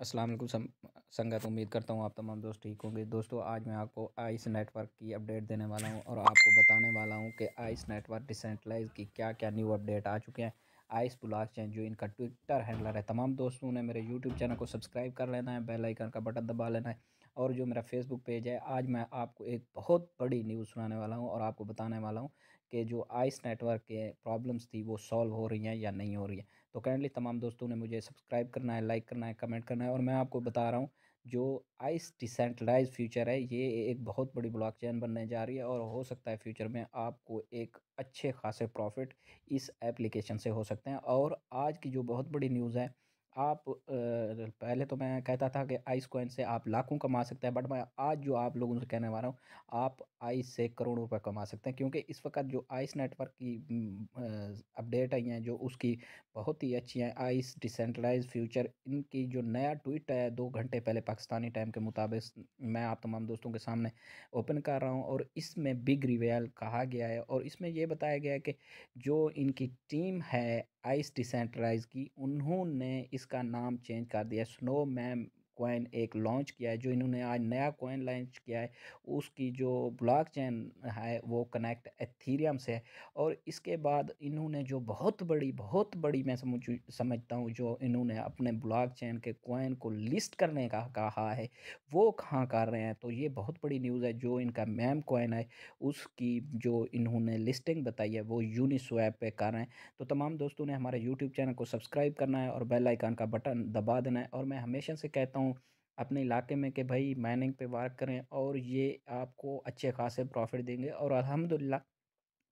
असलम संगत उम्मीद करता हूँ आप तमाम दोस्त ठीक होंगे दोस्तों आज मैं आपको आइस नेटवर्क की अपडेट देने वाला हूँ और आपको बताने वाला हूँ कि आइस नेटवर्क डिसेंट्रलाइज की क्या क्या न्यू अपडेट आ चुके हैं आइस ब्लॉक चैन जो इनका ट्विटर हैंडलर है तमाम दोस्तों ने मेरे यूट्यूब चैनल को सब्सक्राइब कर लेना है बेल आइकन का बटन दबा लेना है और जो मेरा फेसबुक पेज है आज मैं आपको एक बहुत बड़ी न्यूज़ सुनाने वाला हूँ और आपको बताने वाला हूँ के जो आइस नेटवर्क के प्रॉब्लम्स थी वो सॉल्व हो रही हैं या नहीं हो रही हैं तो काइंडली तमाम दोस्तों ने मुझे सब्सक्राइब करना है लाइक करना है कमेंट करना है और मैं आपको बता रहा हूँ जो आइस डिसेंट्रलाइज फ्यूचर है ये एक बहुत बड़ी ब्लॉकचेन बनने जा रही है और हो सकता है फ्यूचर में आपको एक अच्छे खासे प्रॉफिट इस एप्लीकेशन से हो सकते हैं और आज की जो बहुत बड़ी न्यूज़ है आप पहले तो मैं कहता था कि आइस कॉइन से आप लाखों कमा सकते हैं बट मैं आज जो आप लोगों से कहने वाला हूँ आप आइस से करोड़ों रुपए कमा सकते हैं क्योंकि इस वक्त जो आइस नेटवर्क की अपडेट आई हैं जो उसकी बहुत ही अच्छी हैं आइस डिसेंट्रलाइज फ्यूचर इनकी जो नया ट्वीट है दो घंटे पहले पाकिस्तानी टाइम के मुताबिक मैं आप तमाम दोस्तों के सामने ओपन कर रहा हूँ और इसमें बिग रिवेल कहा गया है और इसमें यह बताया गया है कि जो इनकी टीम है आइस डिसेंट्राइज की उन्होंने इसका नाम चेंज कर दिया स्नो मैम कॉइन एक लॉन्च किया है जो इन्होंने आज नया कॉइन लॉन्च किया है उसकी जो चैन है वो कनेक्ट एथीरियम से है और इसके बाद इन्होंने जो बहुत बड़ी बहुत बड़ी मैं समझ समझता हूँ जो इन्होंने अपने ब्लॉक चैन के कॉइन को लिस्ट करने का कहा है वो कहाँ कर रहे हैं तो ये बहुत बड़ी न्यूज़ है जो इनका मैम कॉइन है उसकी जो इन्होंने लिस्टिंग बताई है वो यूनिस्वैप पर कर रहे हैं तो तमाम दोस्तों ने हमारे यूट्यूब चैनल को सब्सक्राइब करना है और बेल आइकान का बटन दबा देना है और मैं हमेशा से कहता हूँ हूँ अपने इलाके में कि भाई माइनिंग पे वर्क करें और ये आपको अच्छे खासे प्रॉफिट देंगे और अलहमदिल्ला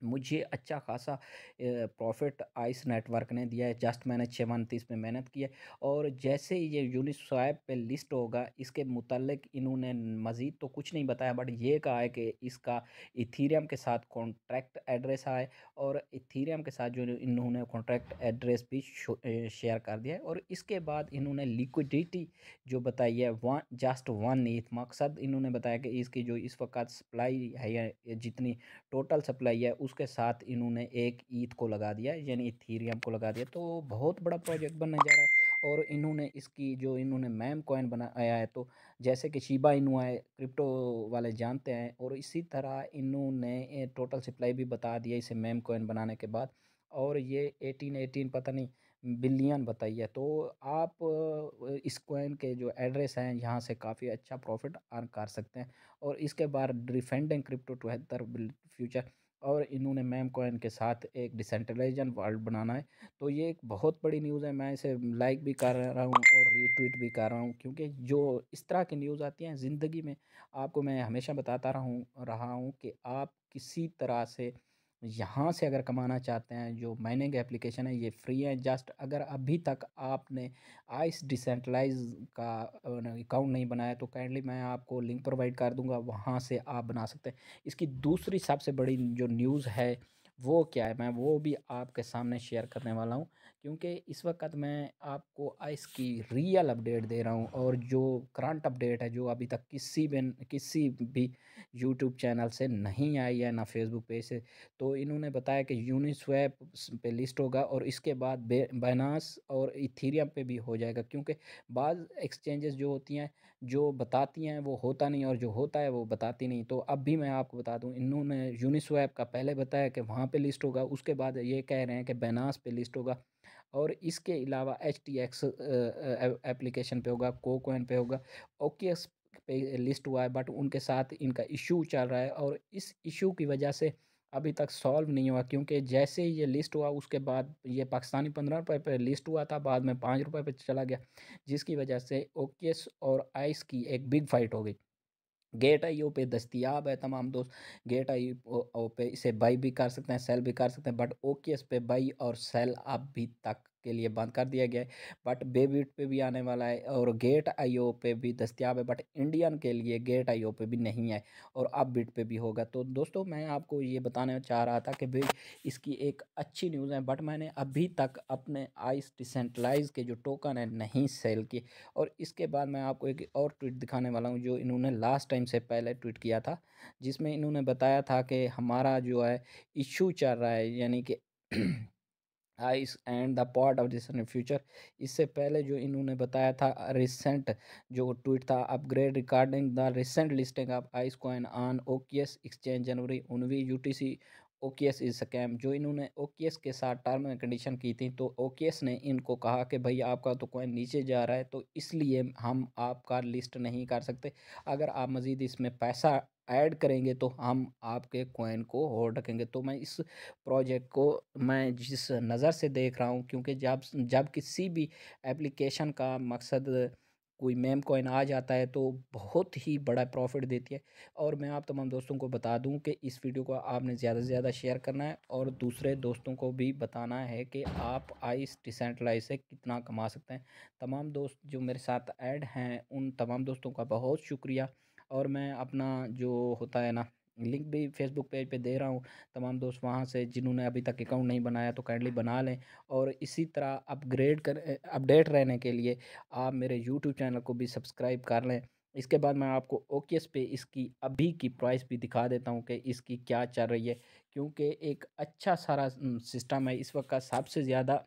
मुझे अच्छा खासा प्रॉफिट आइस नेटवर्क ने दिया है जस्ट मैंने छः मंथ में मेहनत की है और जैसे ही ये यूनिस्वैप पे लिस्ट होगा इसके मुतलक इन्होंने मज़ीद तो कुछ नहीं बताया बट ये कहा है कि इसका इथीरियम के साथ कॉन्ट्रैक्ट एड्रेस आए और इथीरियम के साथ जो इन्होंने कॉन्ट्रैक्ट एड्रेस भी शेयर कर दिया है और इसके बाद इन्होंने लिक्विडिटी जो बताई है वन जस्ट वन ईथ मकसद इन्होंने बताया कि इसकी जो इस वक्त सप्लाई है जितनी टोटल सप्लाई है उस उसके साथ इन्होंने एक ईथ को लगा दिया यानी इथीरियम को लगा दिया तो बहुत बड़ा प्रोजेक्ट बनने जा रहा है और इन्होंने इसकी जो इन्होंने मैम कॉइन बनाया है तो जैसे कि शिबा इनू आए क्रिप्टो वाले जानते हैं और इसी तरह इन्होंने टोटल सप्लाई भी बता दिया इसे मैम कॉइन बनाने के बाद और ये एटीन एटीन पता नहीं बिलियन बताइए तो आप इस कॉइन के जो एड्रेस हैं यहाँ से काफ़ी अच्छा प्रॉफिट अर्न कर सकते हैं और इसके बाद defending crypto to healthier future और इन्होंने मैम कोइन के साथ एक डिसेंट्रलाइजन वर्ल्ड बनाना है तो ये एक बहुत बड़ी न्यूज़ है मैं इसे लाइक भी कर रहा हूँ और रीट्वीट भी कर रहा हूँ क्योंकि जो इस तरह की न्यूज़ आती हैं ज़िंदगी में आपको मैं हमेशा बताता रहूँ रहा हूँ कि आप किसी तरह से यहाँ से अगर कमाना चाहते हैं जो माइनिंग एप्लीकेशन है ये फ्री है जस्ट अगर अभी तक आपने आइस डिसेंट्रलाइज का अकाउंट नहीं बनाया तो काइंडली मैं आपको लिंक प्रोवाइड कर दूंगा वहाँ से आप बना सकते हैं इसकी दूसरी सबसे बड़ी जो न्यूज़ है वो क्या है मैं वो भी आपके सामने शेयर करने वाला हूँ क्योंकि इस वक्त मैं आपको आइस की रियल अपडेट दे रहा हूँ और जो करंट अपडेट है जो अभी तक किसी भी किसी भी यूट्यूब चैनल से नहीं आई है ना फेसबुक पेज से तो इन्होंने बताया कि यूनिस्वैप पे लिस्ट होगा और इसके बाद बैनास और इथीरियम पे भी हो जाएगा क्योंकि बाद एक्सचेंजेस जो होती हैं जो बताती हैं वो होता नहीं और जो होता है वो बताती नहीं तो अब भी मैं आपको बता दूँ इन्होंने यूनिस्वैप का पहले बताया कि वहाँ पर लिस्ट होगा उसके बाद ये कह रहे हैं कि बैनास पर लिस्ट होगा और इसके अलावा एच टी एक्स एप्लीकेशन पे होगा को कोइन पे होगा ओके पे लिस्ट हुआ है बट उनके साथ इनका इशू चल रहा है और इस इशू की वजह से अभी तक सॉल्व नहीं हुआ क्योंकि जैसे ही ये लिस्ट हुआ उसके बाद ये पाकिस्तानी पंद्रह रुपये पर लिस्ट हुआ था बाद में पाँच रुपये पर चला गया जिसकी वजह से ओके और आइस की एक बिग फाइट हो गई गेट आई ओ पे दस्तियाब है तमाम दोस्त गेट आई ओ पे इसे बाई भी कर सकते हैं सेल भी कर सकते हैं बट ओके इस पे बाई और सेल आप भी तक के लिए बंद कर दिया गया है बट बेबीट पे भी आने वाला है और गेट आईओ पे भी दस्तियाब है बट इंडियन के लिए गेट आईओ पे भी नहीं है और अब बीट पे भी होगा तो दोस्तों मैं आपको ये बताना चाह रहा था कि भाई इसकी एक अच्छी न्यूज़ है बट मैंने अभी तक अपने आइस डिसेंट्रलाइज के जो टोकन है नहीं सेल किए और इसके बाद मैं आपको एक और ट्वीट दिखाने वाला हूँ जो इन्होंने लास्ट टाइम से पहले ट्वीट किया था जिसमें इन्होंने बताया था कि हमारा जो है इशू चल रहा है यानी कि ice and the pot of this future इससे पहले जो इन्होंने बताया था रिसेंट जो ट्वीट था upgrade regarding the recent listing of ice coin on OKX exchange January उन्नवी यूटीसी ओकेएस इज स्कैम जो इन्होंने ओकेएस के साथ टर्म एंड कंडीशन की थी तो ओकेएस ने इनको कहा कि भाई आपका तो कॉइन नीचे जा रहा है तो इसलिए हम आपका लिस्ट नहीं कर सकते अगर आप मज़ीद इसमें पैसा ऐड करेंगे तो हम आपके कोइन को होल्ड रखेंगे तो मैं इस प्रोजेक्ट को मैं जिस नज़र से देख रहा हूँ क्योंकि जब जब किसी भी एप्लीकेशन का मकसद कोई मेम कोइन आ जाता है तो बहुत ही बड़ा प्रॉफिट देती है और मैं आप तमाम दोस्तों को बता दूं कि इस वीडियो को आपने ज़्यादा से ज़्यादा शेयर करना है और दूसरे दोस्तों को भी बताना है कि आप आइस डिसेंट्रलाइज से कितना कमा सकते हैं तमाम दोस्त जो मेरे साथ ऐड हैं उन तमाम दोस्तों का बहुत शुक्रिया और मैं अपना जो होता है ना लिंक भी फेसबुक पेज पे दे रहा हूँ तमाम दोस्त वहाँ से जिन्होंने अभी तक अकाउंट नहीं बनाया तो काइंडली बना लें और इसी तरह अपग्रेड कर अपडेट रहने के लिए आप मेरे यूट्यूब चैनल को भी सब्सक्राइब कर लें इसके बाद मैं आपको ओकेस पे इसकी अभी की प्राइस भी दिखा देता हूँ कि इसकी क्या चल रही है क्योंकि एक अच्छा सारा सिस्टम है इस वक्त का सबसे ज़्यादा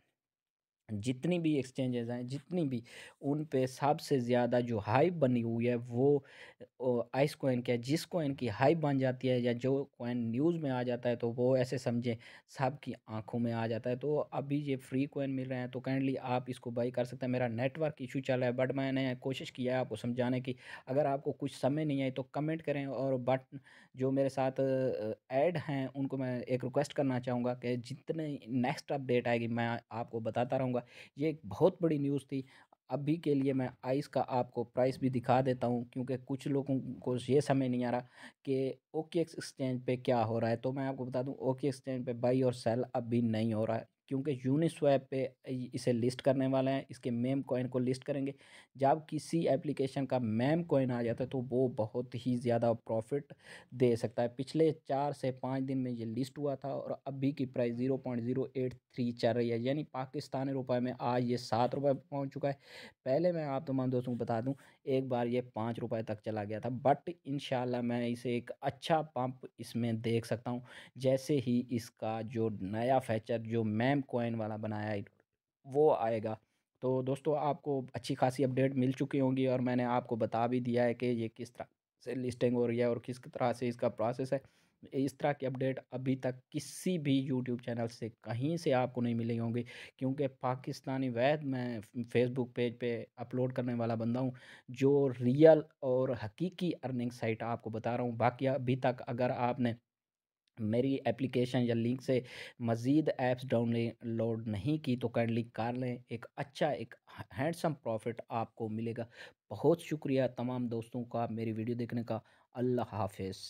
जितनी भी एक्सचेंजेस हैं जितनी भी उन पे सबसे ज़्यादा जो हाइप बनी हुई है वो आइस कोइन की है जिस कोइन की हाइप बन जाती है या जो कोइन न्यूज़ में आ जाता है तो वो ऐसे समझें सब की आंखों में आ जाता है तो अभी ये फ्री कोइन मिल रहे हैं तो काइंडली आप इसको बाई कर सकते हैं मेरा नेटवर्क इशू चल रहा है बट मैंने कोशिश किया है आपको समझाने की अगर आपको कुछ समय नहीं आई तो कमेंट करें और बट जो मेरे साथ एड हैं उनको मैं एक रिक्वेस्ट करना चाहूँगा कि जितने नेक्स्ट अपडेट आएगी मैं आपको बताता रहूँगा करूँगा ये एक बहुत बड़ी न्यूज़ थी अभी के लिए मैं आइस का आपको प्राइस भी दिखा देता हूँ क्योंकि कुछ लोगों को ये समझ नहीं आ रहा कि ओके एक्सचेंज पे क्या हो रहा है तो मैं आपको बता दूँ ओके एक्सचेंज पे बाई और सेल अभी नहीं हो रहा है क्योंकि यूनिस्वैप पे इसे लिस्ट करने वाले हैं इसके मेम कॉइन को लिस्ट करेंगे जब किसी एप्लीकेशन का मेम कॉइन आ जाता है तो वो बहुत ही ज़्यादा प्रॉफिट दे सकता है पिछले चार से पाँच दिन में ये लिस्ट हुआ था और अभी की price zero point zero eight three चल रही है यानी पाकिस्तानी रुपये में आज ये सात रुपये पहुँच चुका है पहले मैं आप तमाम दोस्तों को बता दूँ एक बार ये पाँच रुपए तक चला गया था बट इन मैं इसे एक अच्छा पंप इसमें देख सकता हूँ जैसे ही इसका जो नया फीचर जो मैम कॉइन वाला बनाया वो आएगा तो दोस्तों आपको अच्छी खासी अपडेट मिल चुकी होंगी और मैंने आपको बता भी दिया है कि ये किस तरह से लिस्टिंग हो रही है और किस तरह से इसका प्रोसेस है इस तरह की अपडेट अभी तक किसी भी यूट्यूब चैनल से कहीं से आपको नहीं मिली होंगी क्योंकि पाकिस्तानी वैद मैं फेसबुक पेज पे अपलोड करने वाला बंदा हूँ जो रियल और हकीकी अर्निंग साइट आपको बता रहा हूँ बाकी अभी तक अगर आपने मेरी एप्लीकेशन या लिंक से मज़ीद ऐप्स डाउनलोड नहीं की तो काइंडली कर लें एक अच्छा एक हैंडसम प्रॉफिट आपको मिलेगा बहुत शुक्रिया तमाम दोस्तों का मेरी वीडियो देखने का अल्लाह हाफिज़